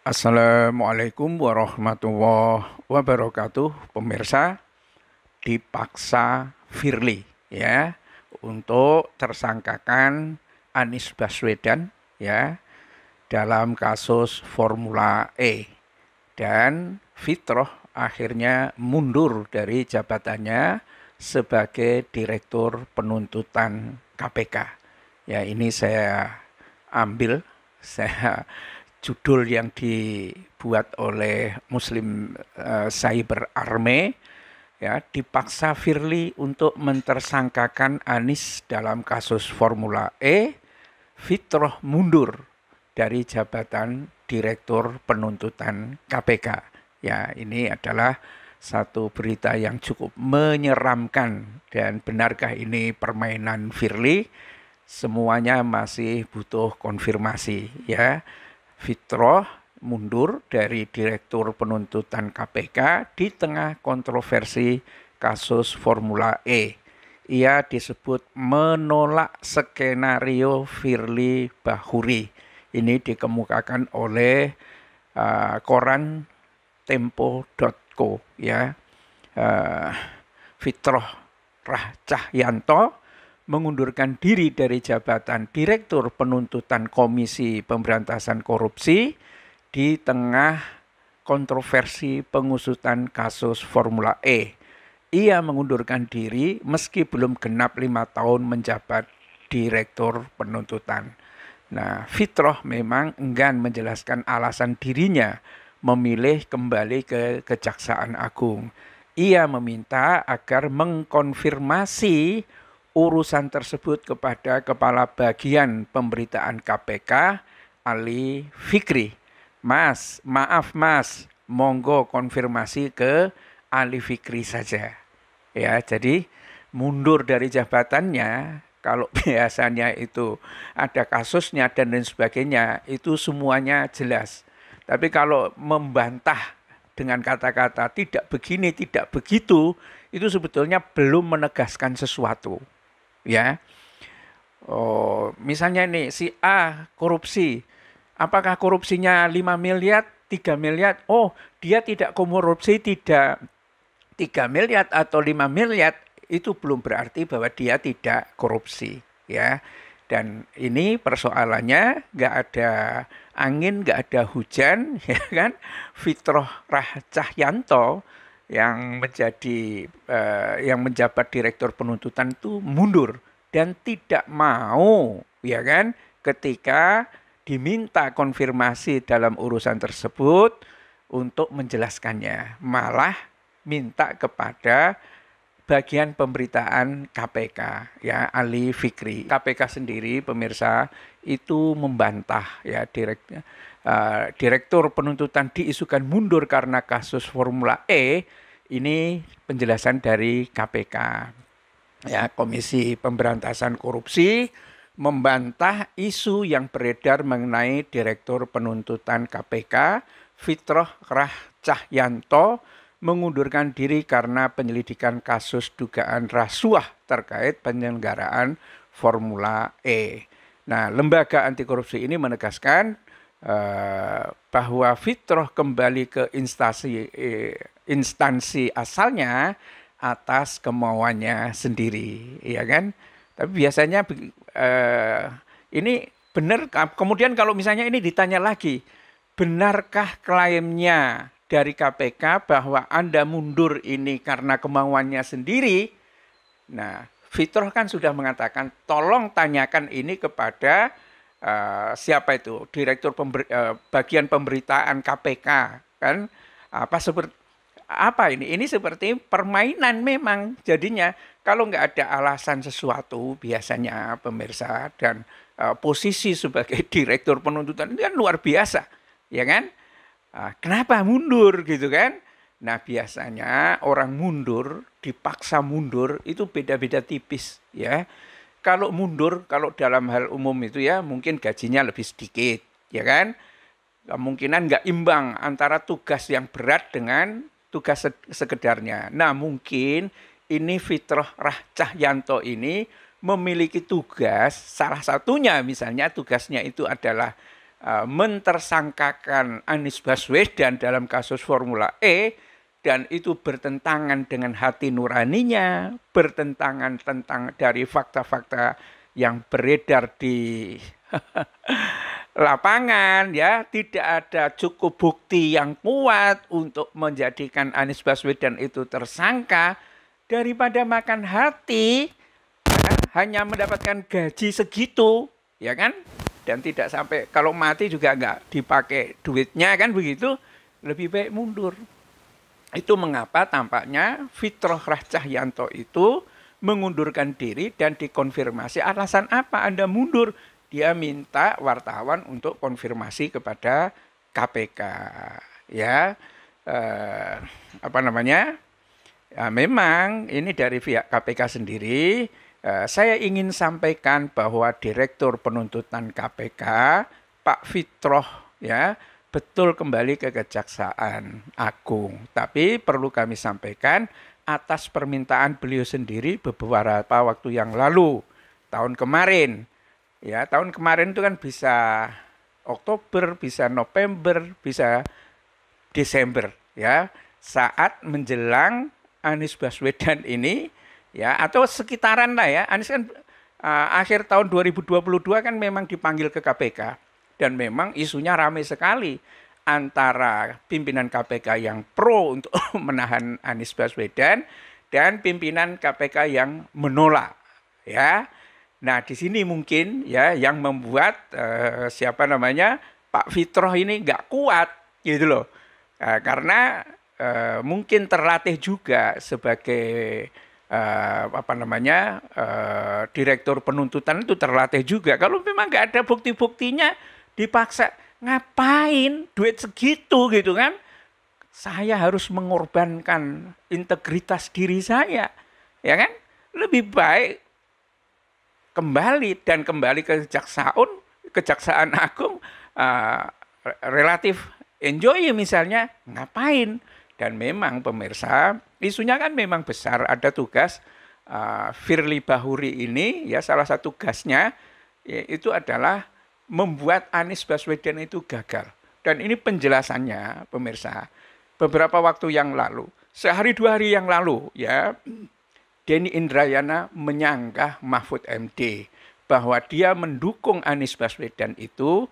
Assalamualaikum warahmatullahi wabarakatuh, pemirsa. Dipaksa Firly ya untuk tersangkakan Anies Baswedan ya dalam kasus Formula E dan Fitroh akhirnya mundur dari jabatannya sebagai Direktur Penuntutan KPK. Ya ini saya ambil saya judul yang dibuat oleh Muslim uh, Cyber Army ya dipaksa Firly untuk mentersangkakan Anis dalam kasus Formula E fitroh mundur dari jabatan Direktur Penuntutan KPK. Ya, ini adalah satu berita yang cukup menyeramkan dan benarkah ini permainan Firly? Semuanya masih butuh konfirmasi ya. Fitroh mundur dari Direktur Penuntutan KPK di tengah kontroversi kasus Formula E. Ia disebut menolak skenario Firly Bahuri. Ini dikemukakan oleh uh, koran tempo.co ya. Uh, Fitroh Rah Cahyanto mengundurkan diri dari jabatan Direktur Penuntutan Komisi Pemberantasan Korupsi di tengah kontroversi pengusutan kasus Formula E. Ia mengundurkan diri meski belum genap lima tahun menjabat Direktur Penuntutan. Nah, Fitroh memang enggan menjelaskan alasan dirinya memilih kembali ke Kejaksaan Agung. Ia meminta agar mengkonfirmasi urusan tersebut kepada Kepala Bagian Pemberitaan KPK Ali Fikri. Mas, maaf Mas, monggo konfirmasi ke Ali Fikri saja. Ya, jadi mundur dari jabatannya kalau biasanya itu ada kasusnya dan lain sebagainya itu semuanya jelas. Tapi kalau membantah dengan kata-kata tidak begini, tidak begitu, itu sebetulnya belum menegaskan sesuatu ya. Oh, misalnya ini si A korupsi. Apakah korupsinya 5 miliar, 3 miliar? Oh, dia tidak korupsi tidak 3 miliar atau 5 miliar itu belum berarti bahwa dia tidak korupsi, ya. Dan ini persoalannya nggak ada angin, nggak ada hujan, ya kan? Fitroh Rahcahyanto yang menjadi eh, yang menjabat direktur penuntutan itu mundur dan tidak mau ya kan ketika diminta konfirmasi dalam urusan tersebut untuk menjelaskannya malah minta kepada bagian pemberitaan KPK ya Ali Fikri KPK sendiri pemirsa itu membantah ya direktur Eh, direktur penuntutan diisukan mundur karena kasus Formula E, ini penjelasan dari KPK. Ya, Komisi Pemberantasan Korupsi membantah isu yang beredar mengenai direktur penuntutan KPK Fitroh Rah Cahyanto mengundurkan diri karena penyelidikan kasus dugaan rasuah terkait penyelenggaraan Formula E. Nah, lembaga anti korupsi ini menegaskan Eh, bahwa fitrah kembali ke instansi eh, instansi asalnya atas kemauannya sendiri, ya kan? Tapi biasanya eh, ini benar. Kemudian kalau misalnya ini ditanya lagi, benarkah klaimnya dari KPK bahwa Anda mundur ini karena kemauannya sendiri? Nah, Fitroh kan sudah mengatakan, tolong tanyakan ini kepada uh, siapa itu direktur pember, uh, eh, bagian pemberitaan KPK kan apa seperti apa ini ini seperti permainan memang jadinya kalau nggak ada alasan sesuatu biasanya pemirsa dan uh, posisi sebagai direktur penuntutan itu kan luar biasa ya kan uh, kenapa mundur gitu kan nah biasanya orang mundur dipaksa mundur itu beda-beda tipis ya kalau mundur, kalau dalam hal umum itu ya mungkin gajinya lebih sedikit, ya kan? Kemungkinan nggak imbang antara tugas yang berat dengan tugas sekedarnya. Nah mungkin ini Fitrah Rah Cahyanto ini memiliki tugas, salah satunya misalnya tugasnya itu adalah uh, mentersangkakan Anies Baswedan dalam kasus Formula E, dan itu bertentangan dengan hati nuraninya, bertentangan tentang dari fakta-fakta yang beredar di lapangan ya, tidak ada cukup bukti yang kuat untuk menjadikan Anies Baswedan itu tersangka daripada makan hati ya, hanya mendapatkan gaji segitu, ya kan? Dan tidak sampai kalau mati juga nggak dipakai duitnya kan begitu, lebih baik mundur. Itu mengapa tampaknya fitrah Fitroh Yanto itu mengundurkan diri dan dikonfirmasi alasan apa Anda mundur. Dia minta wartawan untuk konfirmasi kepada KPK. Ya, eh, apa namanya? Ya, memang ini dari pihak KPK sendiri. Eh, saya ingin sampaikan bahwa Direktur Penuntutan KPK Pak Fitroh ya betul kembali ke kejaksaan agung. Tapi perlu kami sampaikan atas permintaan beliau sendiri beberapa waktu yang lalu, tahun kemarin. Ya, tahun kemarin itu kan bisa Oktober, bisa November, bisa Desember ya. Saat menjelang Anies Baswedan ini ya atau sekitaran lah ya. Anies kan uh, akhir tahun 2022 kan memang dipanggil ke KPK dan memang isunya ramai sekali antara pimpinan KPK yang pro untuk menahan Anies Baswedan dan pimpinan KPK yang menolak ya. Nah, di sini mungkin ya yang membuat uh, siapa namanya Pak Fitroh ini nggak kuat gitu loh. Uh, karena uh, mungkin terlatih juga sebagai uh, apa namanya uh, direktur penuntutan itu terlatih juga. Kalau memang nggak ada bukti-buktinya dipaksa ngapain duit segitu gitu kan saya harus mengorbankan integritas diri saya ya kan lebih baik kembali dan kembali ke kejaksaan kejaksaan agung uh, relatif enjoy misalnya ngapain dan memang pemirsa isunya kan memang besar ada tugas uh, Firly Bahuri ini ya salah satu gasnya ya, itu adalah membuat Anies Baswedan itu gagal. Dan ini penjelasannya, pemirsa, beberapa waktu yang lalu, sehari dua hari yang lalu, ya, Denny Indrayana menyanggah Mahfud MD bahwa dia mendukung Anies Baswedan itu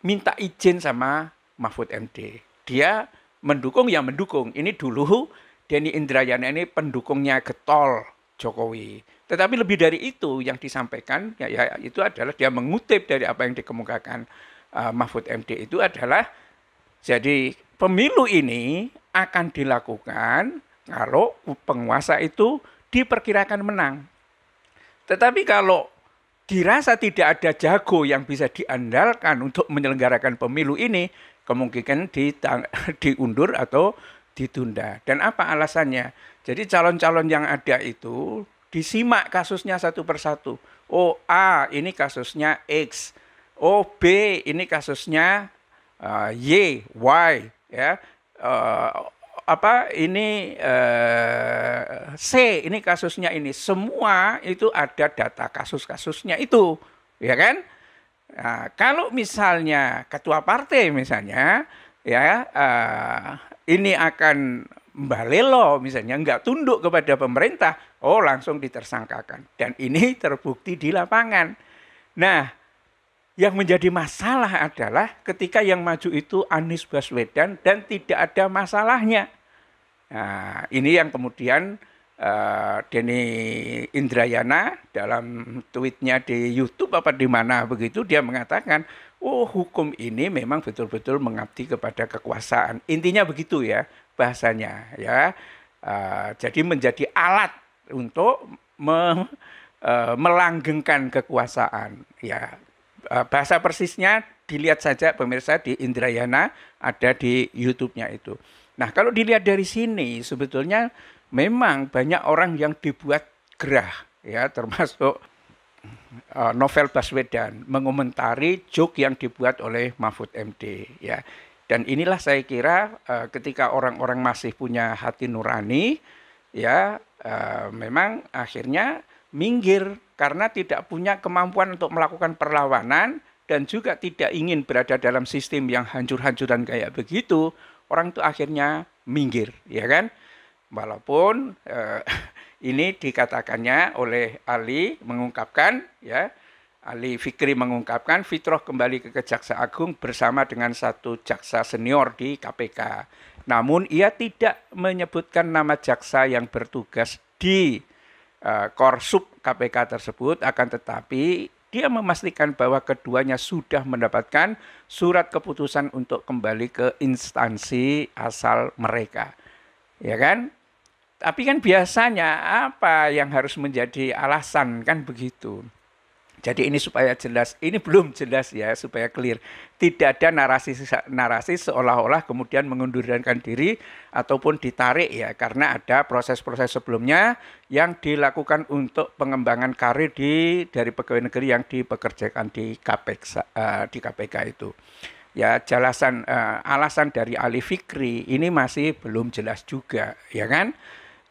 minta izin sama Mahfud MD. Dia mendukung ya mendukung. Ini dulu Denny Indrayana ini pendukungnya getol Jokowi. Tetapi lebih dari itu yang disampaikan ya, ya itu adalah dia mengutip dari apa yang dikemukakan uh, Mahfud MD itu adalah jadi pemilu ini akan dilakukan kalau penguasa itu diperkirakan menang. Tetapi kalau dirasa tidak ada jago yang bisa diandalkan untuk menyelenggarakan pemilu ini, kemungkinan diundur atau ditunda. Dan apa alasannya? Jadi calon-calon yang ada itu disimak kasusnya satu persatu. Oh A ini kasusnya X, oh B ini kasusnya uh, Y, Y, ya uh, apa ini uh, C ini kasusnya ini. Semua itu ada data kasus-kasusnya itu, ya kan? Nah, kalau misalnya ketua partai misalnya ya uh, ini akan mbalelo misalnya nggak tunduk kepada pemerintah, oh langsung ditersangkakan. Dan ini terbukti di lapangan. Nah, yang menjadi masalah adalah ketika yang maju itu Anies Baswedan dan tidak ada masalahnya. Nah, ini yang kemudian uh, Denny Indrayana dalam tweetnya di YouTube apa di mana begitu dia mengatakan, oh hukum ini memang betul-betul mengabdi kepada kekuasaan. Intinya begitu ya bahasanya ya. Uh, jadi menjadi alat untuk me, uh, melanggengkan kekuasaan ya. Uh, bahasa persisnya dilihat saja pemirsa di Indrayana ada di YouTube-nya itu. Nah, kalau dilihat dari sini sebetulnya memang banyak orang yang dibuat gerah ya termasuk uh, novel Baswedan mengomentari joke yang dibuat oleh Mahfud MD ya dan inilah saya kira uh, ketika orang-orang masih punya hati nurani, ya uh, memang akhirnya minggir karena tidak punya kemampuan untuk melakukan perlawanan dan juga tidak ingin berada dalam sistem yang hancur-hancuran kayak begitu, orang itu akhirnya minggir, ya kan? Walaupun uh, ini dikatakannya oleh Ali mengungkapkan ya Ali Fikri mengungkapkan Fitroh kembali ke Kejaksa Agung bersama dengan satu jaksa senior di KPK. Namun ia tidak menyebutkan nama jaksa yang bertugas di uh, eh, Korsup KPK tersebut akan tetapi dia memastikan bahwa keduanya sudah mendapatkan surat keputusan untuk kembali ke instansi asal mereka. Ya kan? Tapi kan biasanya apa yang harus menjadi alasan kan begitu. Jadi ini supaya jelas, ini belum jelas ya, supaya clear. Tidak ada narasi narasi seolah-olah kemudian mengundurkan diri ataupun ditarik ya, karena ada proses-proses sebelumnya yang dilakukan untuk pengembangan karir di dari pegawai negeri yang dipekerjakan di KPK eh, di KPK itu. Ya, jelasan eh, alasan dari Ali Fikri ini masih belum jelas juga, ya kan?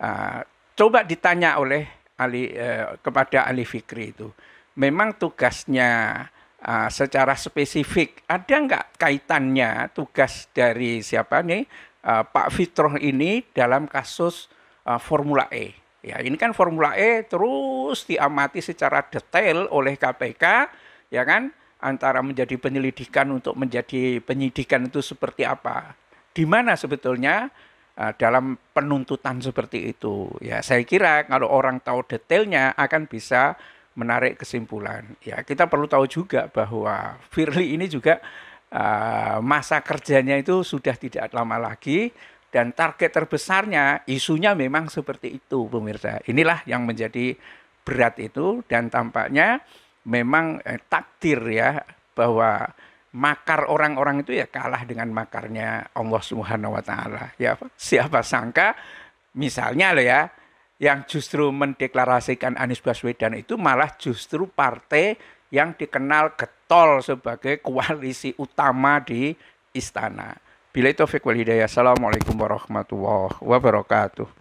Eh, coba ditanya oleh Ali kepada Ali Fikri itu memang tugasnya uh, secara spesifik ada nggak kaitannya tugas dari siapa nih uh, Pak Fitroh ini dalam kasus uh, Formula E. Ya, ini kan Formula E terus diamati secara detail oleh KPK, ya kan? Antara menjadi penyelidikan untuk menjadi penyidikan itu seperti apa? Di mana sebetulnya uh, dalam penuntutan seperti itu? Ya, saya kira kalau orang tahu detailnya akan bisa menarik kesimpulan. Ya, kita perlu tahu juga bahwa Firly ini juga uh, masa kerjanya itu sudah tidak lama lagi dan target terbesarnya isunya memang seperti itu, pemirsa. Inilah yang menjadi berat itu dan tampaknya memang eh, takdir ya bahwa makar orang-orang itu ya kalah dengan makarnya Allah Subhanahu wa taala. Ya, siapa sangka misalnya loh ya yang justru mendeklarasikan Anies Baswedan itu malah justru partai yang dikenal getol sebagai koalisi utama di istana. Bila itu Fikwal Hidayah. Assalamualaikum warahmatullahi wabarakatuh.